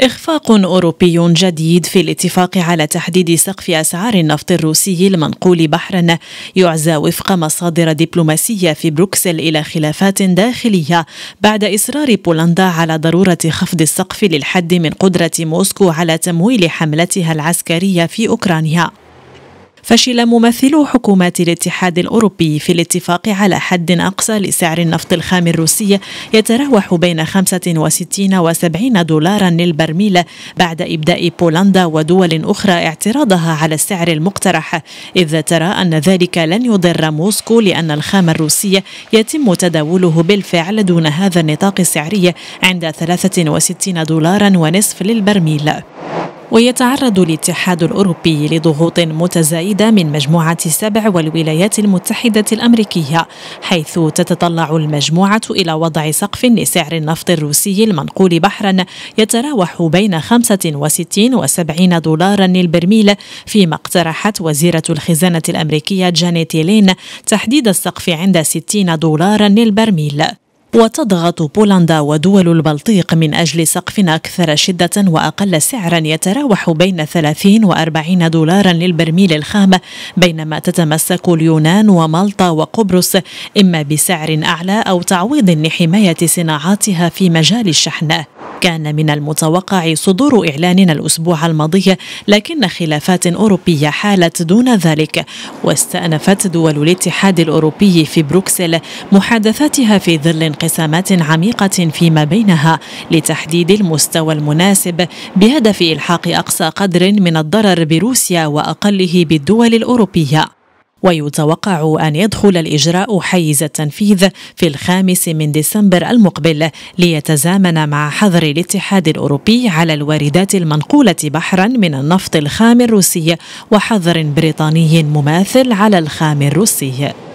إخفاق أوروبي جديد في الاتفاق على تحديد سقف أسعار النفط الروسي المنقول بحرا يعزى وفق مصادر دبلوماسية في بروكسل إلى خلافات داخلية بعد إصرار بولندا على ضرورة خفض السقف للحد من قدرة موسكو على تمويل حملتها العسكرية في أوكرانيا فشل ممثلو حكومات الاتحاد الأوروبي في الاتفاق على حد أقصى لسعر النفط الخام الروسي يتراوح بين 65 و 70 دولارا للبرميل بعد إبداء بولندا ودول أخرى اعتراضها على السعر المقترح إذ ترى أن ذلك لن يضر موسكو لأن الخام الروسي يتم تداوله بالفعل دون هذا النطاق السعري عند 63 دولارا ونصف للبرميل ويتعرض الاتحاد الأوروبي لضغوط متزايدة من مجموعة سبع والولايات المتحدة الأمريكية حيث تتطلع المجموعة إلى وضع سقف لسعر النفط الروسي المنقول بحرا يتراوح بين 65 و 70 دولارا للبرميل فيما اقترحت وزيرة الخزانة الأمريكية جانيت يلين تحديد السقف عند 60 دولارا للبرميل وتضغط بولندا ودول البلطيق من أجل سقف أكثر شدة وأقل سعرا يتراوح بين 30 و 40 دولارا للبرميل الخام بينما تتمسك اليونان ومالطا وقبرص إما بسعر أعلى أو تعويض لحماية صناعاتها في مجال الشحن كان من المتوقع صدور إعلان الأسبوع الماضي لكن خلافات أوروبية حالت دون ذلك واستأنفت دول الاتحاد الأوروبي في بروكسل محادثاتها في ظل انقسامات عميقة فيما بينها لتحديد المستوى المناسب بهدف إلحاق أقصى قدر من الضرر بروسيا وأقله بالدول الأوروبية ويتوقع أن يدخل الإجراء حيز التنفيذ في الخامس من ديسمبر المقبل ليتزامن مع حظر الاتحاد الأوروبي على الواردات المنقولة بحرا من النفط الخام الروسي وحظر بريطاني مماثل على الخام الروسي